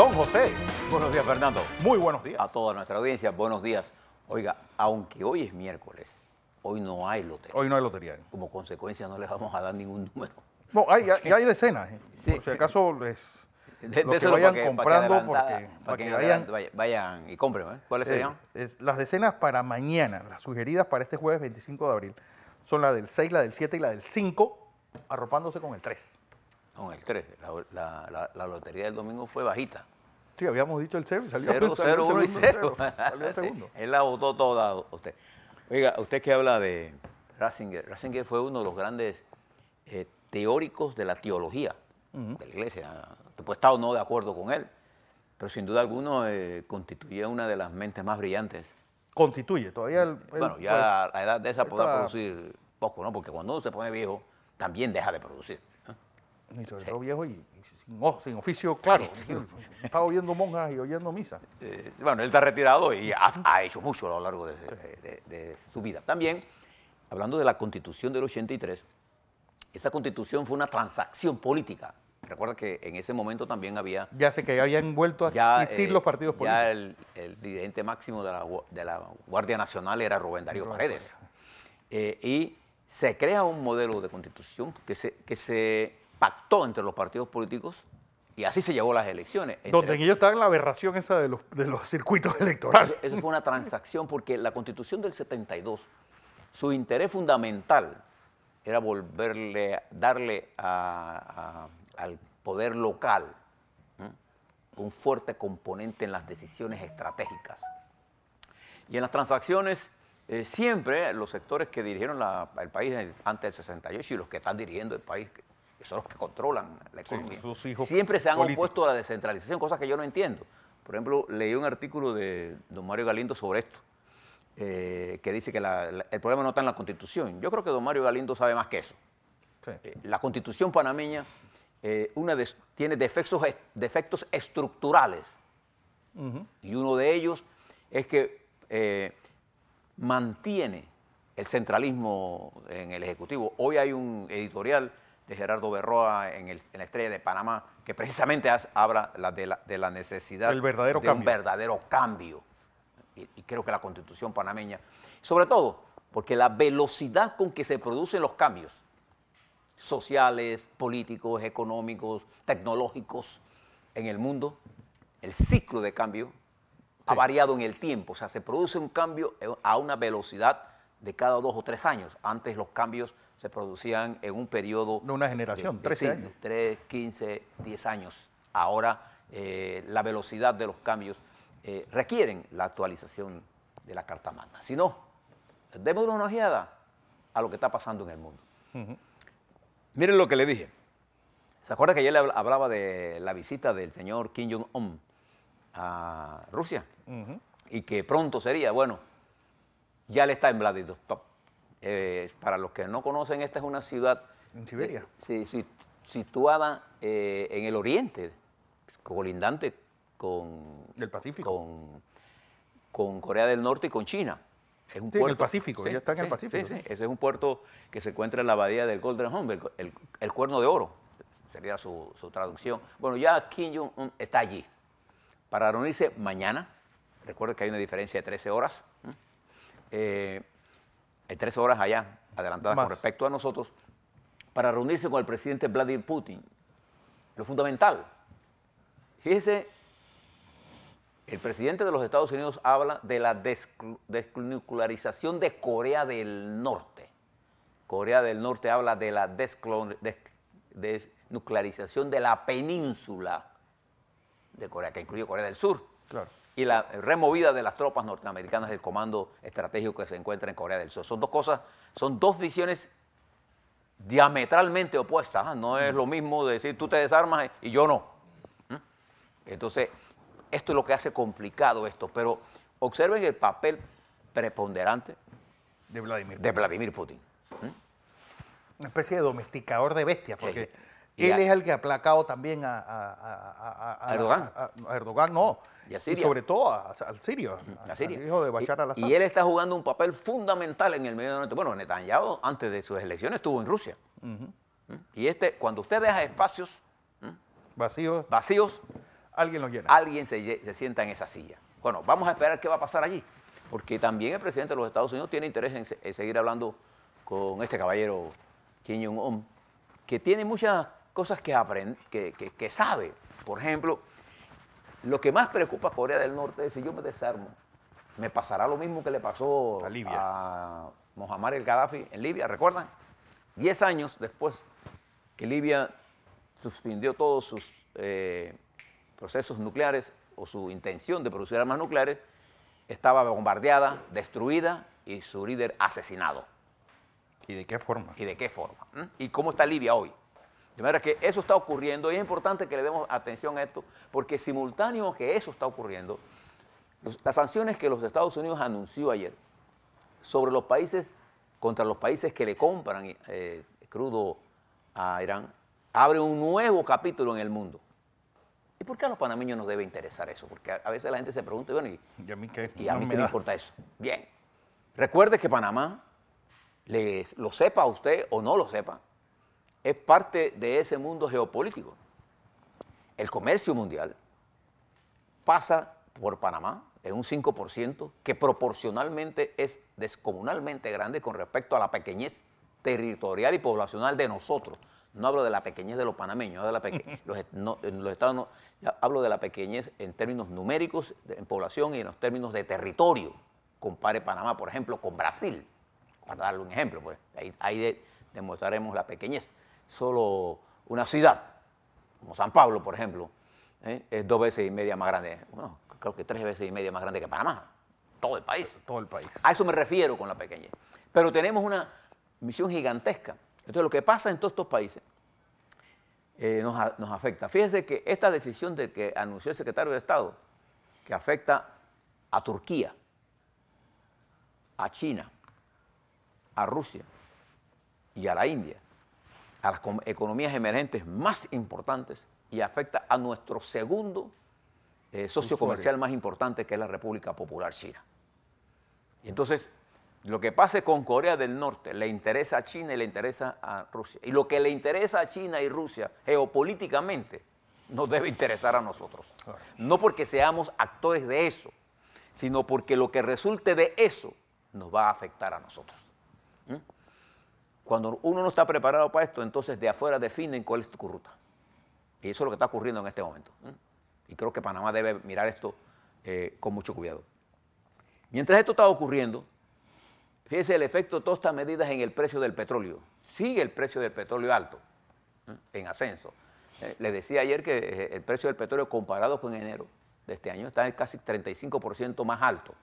Don José. Buenos días, Fernando. Muy buenos días. A toda nuestra audiencia, buenos días. Oiga, aunque hoy es miércoles, hoy no hay lotería. Hoy no hay lotería. ¿eh? Como consecuencia no les vamos a dar ningún número. No, hay, ya hay decenas. ¿eh? si acaso les... De, que vayan comprando, porque, para que, vayan, y compren. ¿eh? ¿Cuáles eh, serían? las decenas para mañana, las sugeridas para este jueves 25 de abril, son la del 6, la del 7 y la del 5, arropándose con el 3. Con el 3. la lotería del domingo fue bajita. Sí, habíamos dicho el cero salió el segundo. Él la votó toda usted. Oiga, usted que habla de Ratzinger. Ratzinger fue uno de los grandes eh, teóricos de la teología de la iglesia. Después estado no de acuerdo con él, pero sin duda alguno eh, constituye una de las mentes más brillantes. Constituye, todavía Bueno, ya a la edad de esa podrá producir poco, ¿no? Porque cuando uno se pone viejo, también deja de producir. Y viejo y, sin, oficio claro. Estaba oyendo monjas y oyendo misa. Eh, bueno, él está retirado y ha, hecho mucho a lo largo de, su vida. También, hablando de la constitución del 83, esa constitución fue una transacción política. Recuerda que en ese momento también había... Ya sé que habían vuelto a eh, existir los partidos políticos. Ya el, dirigente máximo de la, Guardia Nacional era Rubén Darío Paredes. Eh, y se crea un modelo de constitución que se, que se pactó entre los partidos políticos y así se llevó las elecciones. Donde en ellos está la aberración esa de los, circuitos electorales. Eso, fue una transacción porque la constitución del 72, su interés fundamental era volverle, darle al poder local un fuerte componente en las decisiones estratégicas. Y en las transacciones eh, siempre los sectores que dirigieron el país antes del 68 y los que están dirigiendo el país que son los que controlan la economía, siempre se han opuesto a la descentralización, cosas que yo no entiendo. Por ejemplo, leí un artículo de don Mario Galindo sobre esto, eh, que dice que el problema no está en la constitución. Yo creo que don Mario Galindo sabe más que eso. Eh, la constitución panameña eh, tiene defectos, estructurales y uno de ellos es que mantiene el centralismo en el Ejecutivo. Hoy hay un editorial de Gerardo Berroa en, la Estrella de Panamá, que precisamente habla de, la, necesidad verdadero de un verdadero cambio. Y, creo que la constitución panameña, sobre todo porque la velocidad con que se producen los cambios sociales, políticos, económicos, tecnológicos en el mundo, el ciclo de cambio ha variado en el tiempo, o sea, se produce un cambio eh, a una velocidad de cada dos o tres años. Antes los cambios se producían en un periodo... De una generación, tres años. 3, 15, 10 años. Ahora eh, la velocidad de los cambios eh, requieren la actualización de la Carta Magna. Si no, demos una ojeada a lo que está pasando en el mundo. Miren lo que le dije. ¿Se acuerda que ayer le hablaba de la visita del señor Kim Jong-un a Rusia? Y que pronto sería, bueno, ya le está en Vladivostok. Eh, para los que no conocen, esta es una ciudad... En Siberia. Eh, situada eh, en el oriente, colindante con... El Pacífico. Con, Corea del Norte y con China. Es un en el Pacífico, ya está en el Pacífico. ese es un puerto que se encuentra en la bahía del Golden Home el, Cuerno de Oro, sería su, su traducción. Bueno, ya Kim Jong-un está allí para reunirse mañana. Recuerden que hay una diferencia de 13 horas. Eh, hay tres horas allá adelantadas con respecto a nosotros, para reunirse con el presidente Vladimir Putin. Lo fundamental. Fíjese, el presidente de los Estados Unidos habla de la desnuclearización de Corea del Norte. Corea del Norte habla de la desnuclearización de la península de Corea, que incluye Corea del Sur. Claro y la removida de las tropas norteamericanas del comando estratégico que se encuentra en Corea del Sur. Son dos cosas, son dos visiones diametralmente opuestas. ¿ah? No es lo mismo decir tú te desarmas y yo no. Entonces, esto es lo que hace complicado esto, pero observen el papel preponderante de Vladimir, de Vladimir Putin. Una especie de domesticador de bestias, porque... Él es el que ha aplacado también a, a, a Erdogan. no. Y, sobre todo al sirio, al hijo de Bachar al-Assad. Y, él está jugando un papel fundamental en el Medio Oriente. Bueno, Netanyahu antes de sus elecciones estuvo en Rusia. Y este, cuando usted deja espacios vacíos, vacíos alguien los llena. Alguien se, sienta en esa silla. Bueno, vamos a esperar qué va a pasar allí, porque también el presidente de los Estados Unidos tiene interés en, en seguir hablando con este caballero Kim Jong-un, que tiene muchas cosas que, aprende, que, sabe. Por ejemplo, lo que más preocupa a Corea del Norte es si yo me desarmo, me pasará lo mismo que le pasó a, Libia. el Gaddafi en Libia, ¿recuerdan? Diez años después que Libia suspendió todos sus eh, procesos nucleares o su intención de producir armas nucleares, estaba bombardeada, destruida y su líder asesinado. ¿Y de qué forma? ¿Y de qué forma? ¿Mm? ¿Y cómo está Libia hoy? De manera que eso está ocurriendo y es importante que le demos atención a esto, porque simultáneo que eso está ocurriendo, las sanciones que los Estados Unidos anunció ayer sobre los países, contra los países que le compran eh, crudo a Irán, abre un nuevo capítulo en el mundo. ¿Y por qué a los panameños nos debe interesar eso? Porque a, veces la gente se pregunta, bueno, ¿y, a mí qué, me, importa eso? Bien, recuerde que Panamá, les, lo sepa usted o no lo sepa, es parte de ese mundo geopolítico. El comercio mundial pasa por Panamá en un 5%, que proporcionalmente es descomunalmente grande con respecto a la pequeñez territorial y poblacional de nosotros. No hablo de la pequeñez de los panameños, hablo de la los, estados hablo de la pequeñez en términos numéricos, en población y en los términos de territorio. Compare Panamá, por ejemplo, con Brasil, para darle un ejemplo, pues ahí, demostraremos la pequeñez solo una ciudad, como San Pablo, por ejemplo, ¿eh? es dos veces y media más grande, creo que tres veces y media más grande que Panamá, todo el país. Todo el país. A eso me refiero con la pequeña. Pero tenemos una misión gigantesca. Entonces, lo que pasa en todos estos países eh, nos, nos, afecta. Fíjense que esta decisión de que anunció el secretario de Estado, que afecta a Turquía, a China, a Rusia y a la India, a las economías emergentes más importantes y afecta a nuestro segundo eh, socio comercial más importante, que es la República Popular China. Y entonces, lo que pase con Corea del Norte le interesa a China y le interesa a Rusia. Y lo que le interesa a China y Rusia geopolíticamente nos debe interesar a nosotros. No porque seamos actores de eso, sino porque lo que resulte de eso nos va a afectar a nosotros. ¿Mm? Cuando uno no está preparado para esto, entonces de afuera definen cuál es tu ruta. Y eso es lo que está ocurriendo en este momento. Y creo que Panamá debe mirar esto eh, con mucho cuidado. Mientras esto está ocurriendo, fíjense el efecto de todas estas medidas en el precio del petróleo. Sigue el precio del petróleo alto, en ascenso. Eh, les decía ayer que eh, el precio del petróleo comparado con enero de este año está en casi 35% más alto.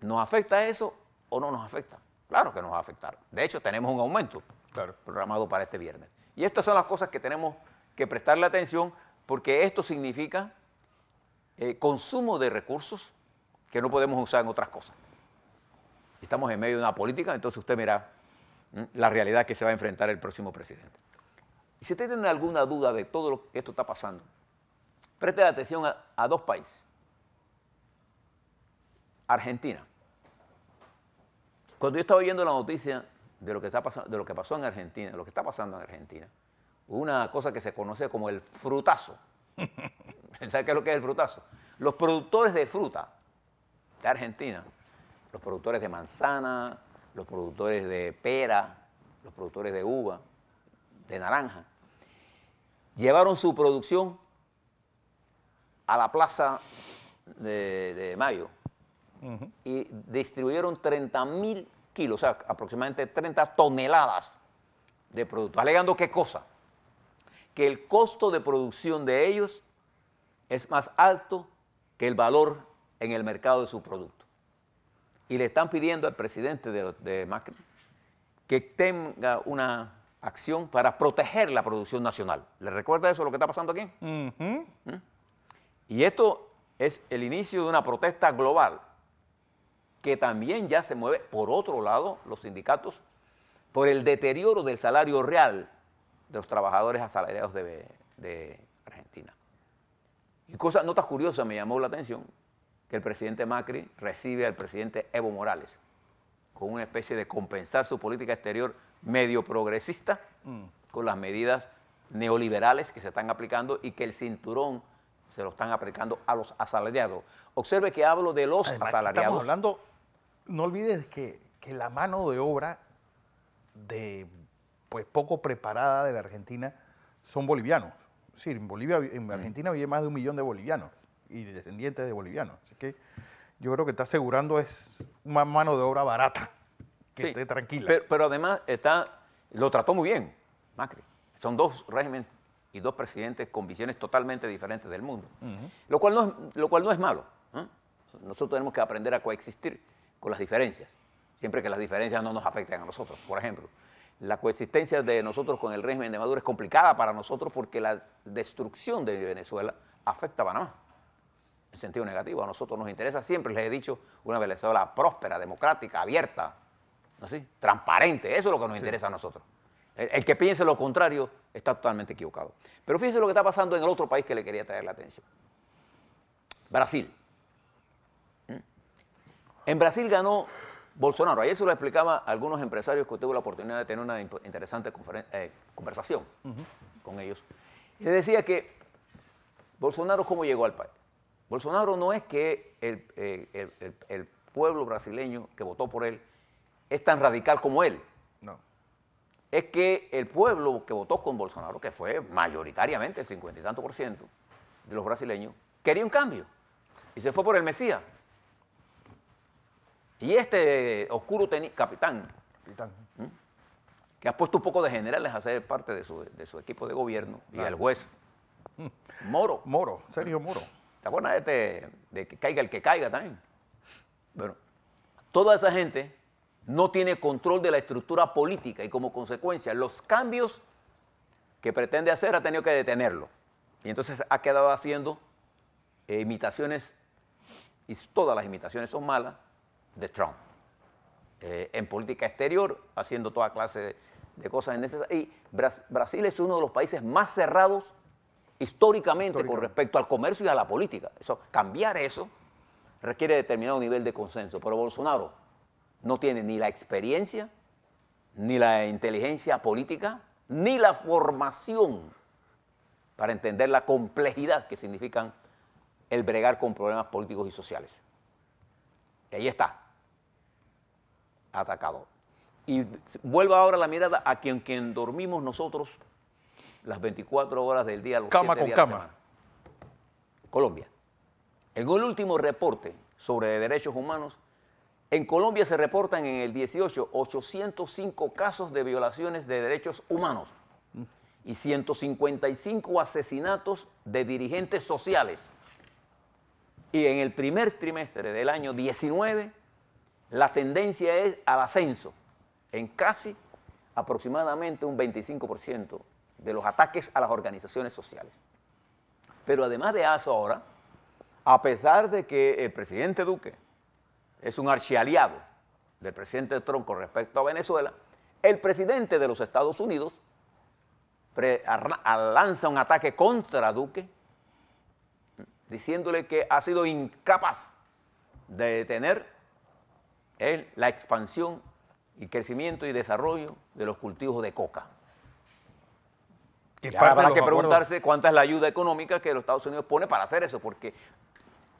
¿Nos afecta eso o no nos afecta? Claro que nos va a afectar. De hecho, tenemos un aumento programado para este viernes. Y estas son las cosas que tenemos que prestarle atención porque esto significa eh, consumo de recursos que no podemos usar en otras cosas. Estamos en medio de una política, entonces usted mira mm, la realidad que se va a enfrentar el próximo presidente. Y si usted tiene alguna duda de todo lo que esto está pasando, preste atención a dos países. Argentina cuando yo estaba oyendo la noticia de lo que, está pasando, de lo que pasó en Argentina, lo que está pasando en Argentina, una cosa que se conoce como el frutazo. ¿Sabes qué es lo que es el frutazo? Los productores de fruta de Argentina, los productores de manzana, los productores de pera, los productores de uva, de naranja, llevaron su producción a la plaza de Mayo y distribuyeron 30 mil kilos, o sea, aproximadamente 30 toneladas de producto ¿Alegando qué cosa? Que el costo de producción de ellos es más alto que el valor en el mercado de su producto. Y le están pidiendo al presidente de, Macri que tenga una acción para proteger la producción nacional. ¿Le recuerda eso lo que está pasando aquí? ¿Mm? Y esto es el inicio de una protesta global que también ya se mueve, por otro lado, los sindicatos, por el deterioro del salario real de los trabajadores asalariados de, Argentina. Y cosas, notas curiosas me llamó la atención, que el presidente Macri recibe al presidente Evo Morales con una especie de compensar su política exterior medio progresista mm. con las medidas neoliberales que se están aplicando y que el cinturón se lo están aplicando a los asalariados. Observe que hablo de los asalariados. hablando no olvides que, la mano de obra de pues poco preparada de la Argentina son bolivianos. Es en Bolivia, en mm. Argentina vive más de un millón de bolivianos y descendientes de bolivianos. Así que yo creo que está asegurando es una mano de obra barata, que tranquila. Pero, además está, lo trató muy bien Macri. Son dos regímenes y dos presidentes con visiones totalmente diferentes del mundo, lo, cual no es, lo cual no es malo. ¿eh? Nosotros tenemos que aprender a coexistir con las diferencias, siempre que las diferencias no nos afecten a nosotros, por ejemplo. La coexistencia de nosotros con el régimen de Maduro es complicada para nosotros porque la destrucción de Venezuela afecta a Panamá en sentido negativo. A nosotros nos interesa siempre, les he dicho, una Venezuela próspera, democrática, abierta, transparente. Eso es lo que nos interesa a nosotros. el, que piense lo contrario está totalmente equivocado. Pero fíjense lo que está pasando en el otro país que le quería traer la atención. Brasil. En Brasil ganó Bolsonaro. Ayer se lo explicaba algunos empresarios que tuve la oportunidad de tener una interesante eh, conversación con ellos. Y decía que Bolsonaro, ¿cómo llegó al país? Bolsonaro no es que eh, el, pueblo brasileño que votó por él es tan radical como él. No. Es que el pueblo que votó con Bolsonaro, que fue mayoritariamente el cincuenta y tanto por ciento de los brasileños, quería un cambio. Y se fue por el Mesías. Y este oscuro capitán, capitán. que ha puesto un poco de generales a ser parte de su, equipo de gobierno, y el juez mm. Moro. Moro, Sergio Moro. ¿Te acuerdas de, este, de que caiga el que caiga también? Bueno, toda esa gente no tiene control de la estructura política y como consecuencia los cambios que pretende hacer ha tenido que detenerlo. Y entonces ha quedado haciendo eh, imitaciones, y todas las imitaciones son malas, de Trump. Eh, en política exterior, haciendo toda clase de, de cosas necesarias. Y Brasil es uno de los países más cerrados históricamente, con respecto al comercio y a la política. Eso, cambiar eso requiere determinado nivel de consenso. Pero Bolsonaro no tiene ni la experiencia, ni la inteligencia política, ni la formación para entender la complejidad que significan el bregar con problemas políticos y sociales. Y ahí está atacado. Y vuelvo ahora la mirada a quien, quien dormimos nosotros las 24 horas del día, los cama con cama. De Colombia. En el último reporte sobre derechos humanos, en Colombia se reportan en el 18 805 casos de violaciones de derechos humanos y 155 asesinatos de dirigentes sociales. Y en el primer trimestre del año 19 la tendencia es al ascenso en casi aproximadamente un 25% de los ataques a las organizaciones sociales. Pero además de eso ahora, a pesar de que el presidente Duque es un archialiado del presidente Trump con respecto a Venezuela, el presidente de los Estados Unidos lanza un ataque contra Duque, diciéndole que ha sido incapaz de detener es la expansión y crecimiento y desarrollo de los cultivos de coca. Y que preguntarse cuánta es la ayuda económica que los Estados Unidos pone para hacer eso, porque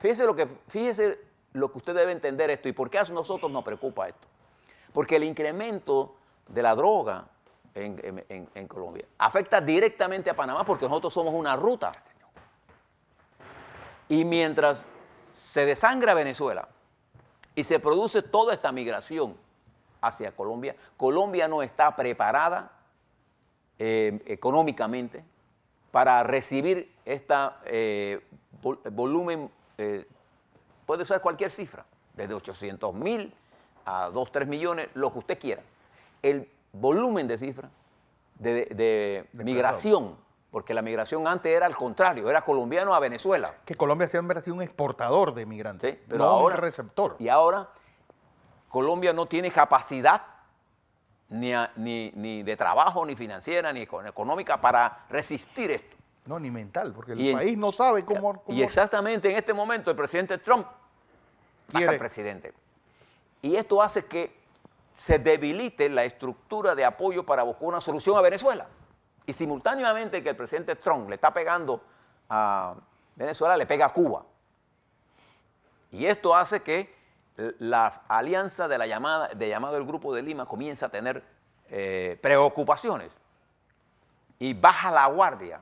fíjese lo que, fíjese lo que usted debe entender esto y por qué a nosotros nos preocupa esto. Porque el incremento de la droga en Colombia afecta directamente a Panamá porque nosotros somos una ruta. Y mientras se desangra Venezuela, y se produce toda esta migración hacia Colombia. Colombia no está preparada eh, económicamente para recibir este volumen, eh, puede ser cualquier cifra, desde 800 mil a 2, 3 millones, lo que usted quiera. El volumen de cifra de migración porque la migración antes era al contrario, era colombiano a Venezuela. Que Colombia siempre ha sido un exportador de migrantes, no un receptor. Y ahora Colombia no tiene capacidad ni, de trabajo, ni financiera, ni económica para resistir esto. No, ni mental, porque el país no sabe cómo, Y exactamente en este momento el presidente Trump quiere presidente. Y esto hace que se debilite la estructura de apoyo para buscar una solución a Venezuela. Y simultáneamente que el presidente Trump le está pegando a Venezuela, le pega a Cuba. Y esto hace que la alianza de llamado el Grupo de Lima comienza a tener eh, preocupaciones y baja la guardia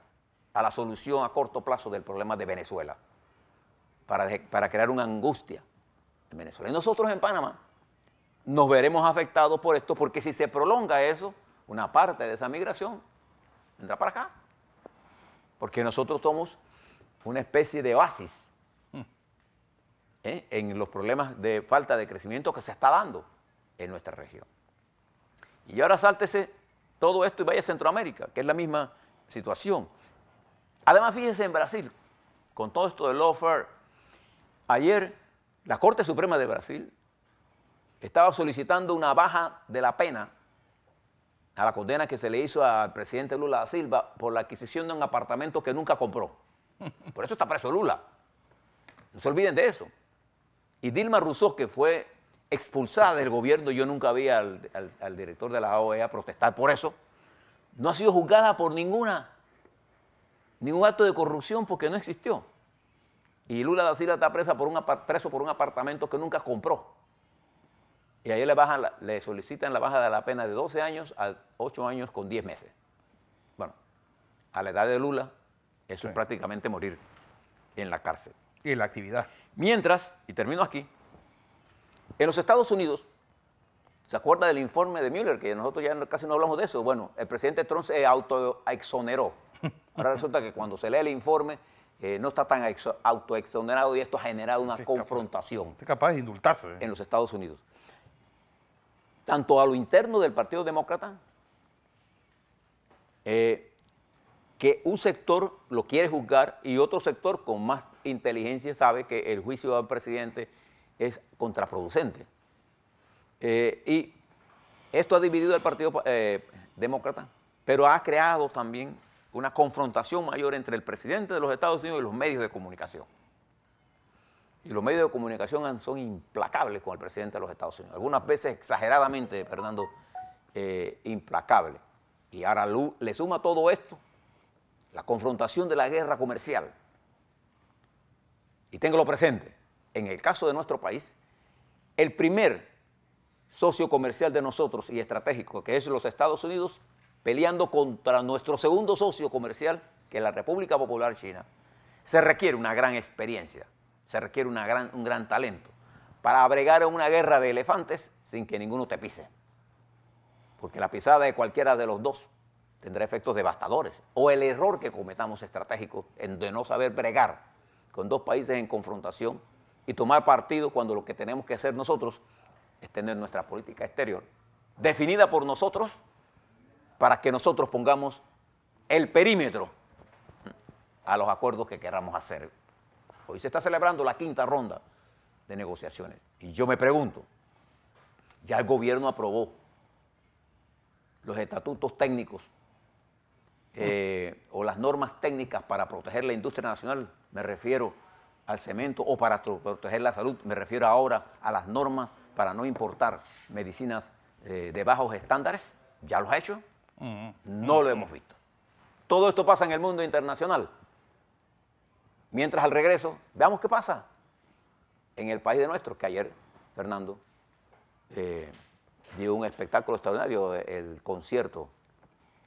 a la solución a corto plazo del problema de Venezuela para, para crear una angustia en Venezuela. Y nosotros en Panamá nos veremos afectados por esto porque si se prolonga eso, una parte de esa migración vendrá para acá. Porque nosotros somos una especie de oasis hmm. ¿eh? en los problemas de falta de crecimiento que se está dando en nuestra región. Y ahora sáltese todo esto y vaya a Centroamérica, que es la misma situación. Además, fíjese en Brasil, con todo esto del lawfare, ayer la Corte Suprema de Brasil estaba solicitando una baja de la pena a la condena que se le hizo al presidente Lula da Silva por la adquisición de un apartamento que nunca compró. Por eso está preso Lula. No se olviden de eso. Y Dilma Rousseau, que fue expulsada del gobierno, yo nunca vi al, director de la OEA protestar por eso, no ha sido juzgada por ninguna, ningún acto de corrupción porque no existió. Y Lula da Silva está presa por un, preso por un apartamento que nunca compró y ahí le, solicitan la baja de la pena de 12 años a 8 años con 10 meses. Bueno, a la edad de Lula, eso es prácticamente morir en la cárcel. Y en la actividad. Mientras, y termino aquí, en los Estados Unidos, ¿se acuerda del informe de Mueller? Que nosotros ya casi no hablamos de eso. Bueno, el presidente Trump se autoexoneró. Ahora resulta que cuando se lee el informe, eh, no está tan autoexonerado y esto ha generado una confrontación. es capaz de indultarse. En los Estados Unidos tanto a lo interno del Partido Demócrata, eh, que un sector lo quiere juzgar y otro sector con más inteligencia sabe que el juicio al presidente es contraproducente. Eh, y esto ha dividido al Partido eh, Demócrata, pero ha creado también una confrontación mayor entre el presidente de los Estados Unidos y los medios de comunicación. Y los medios de comunicación son implacables con el presidente de los Estados Unidos. Algunas veces exageradamente, Fernando, eh, implacable. Y ahora le suma todo esto la confrontación de la guerra comercial. Y téngalo presente, en el caso de nuestro país, el primer socio comercial de nosotros y estratégico, que es los Estados Unidos, peleando contra nuestro segundo socio comercial, que es la República Popular China, se requiere una gran experiencia se requiere un gran talento para abregar una guerra de elefantes sin que ninguno te pise. Porque la pisada de cualquiera de los dos tendrá efectos devastadores. O el error que cometamos estratégico en de no saber bregar con dos países en confrontación y tomar partido cuando lo que tenemos que hacer nosotros es tener nuestra política exterior definida por nosotros para que nosotros pongamos el perímetro a los acuerdos que queramos hacer. Hoy se está celebrando la quinta ronda de negociaciones. Y yo me pregunto, ya el gobierno aprobó los estatutos técnicos eh, o las normas técnicas para proteger la industria nacional, me refiero al cemento, o para proteger la salud, me refiero ahora a las normas para no importar medicinas eh, de bajos estándares, ya los ha hecho, mm. no lo hemos visto. Todo esto pasa en el mundo internacional. Mientras al regreso, veamos qué pasa en el país de nuestro, que ayer Fernando eh, dio un espectáculo extraordinario, el concierto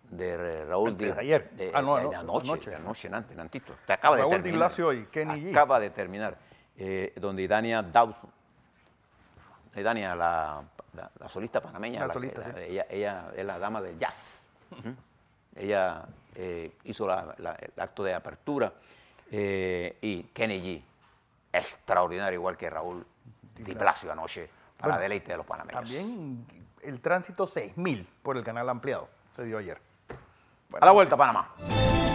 de Raúl Díaz. ayer. Ah, eh, anoche, anoche. Te acaba de terminar. y Kenny Acaba de terminar. Eh, donde Dania Dawson, Idania, la, solista panameña, ella, es la dama del jazz. Ella hizo el acto de apertura. Eh, y Kenny G, extraordinario, igual que Raúl Di Blasio, anoche, para deleite de los panameños. También el tránsito 6000 por el canal ampliado se dio ayer. a la vuelta, Panamá.